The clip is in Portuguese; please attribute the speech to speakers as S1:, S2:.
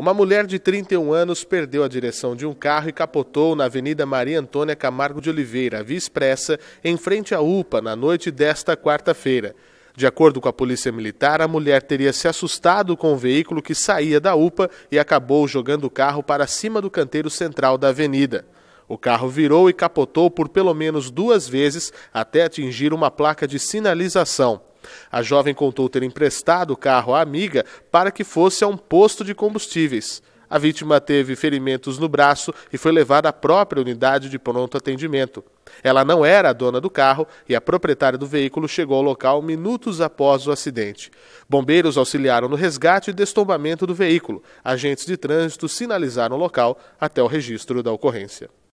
S1: Uma mulher de 31 anos perdeu a direção de um carro e capotou na Avenida Maria Antônia Camargo de Oliveira, Via Expressa, em frente à UPA, na noite desta quarta-feira. De acordo com a Polícia Militar, a mulher teria se assustado com o veículo que saía da UPA e acabou jogando o carro para cima do canteiro central da avenida. O carro virou e capotou por pelo menos duas vezes até atingir uma placa de sinalização. A jovem contou ter emprestado o carro à amiga para que fosse a um posto de combustíveis. A vítima teve ferimentos no braço e foi levada à própria unidade de pronto atendimento. Ela não era a dona do carro e a proprietária do veículo chegou ao local minutos após o acidente. Bombeiros auxiliaram no resgate e destombamento do veículo. Agentes de trânsito sinalizaram o local até o registro da ocorrência.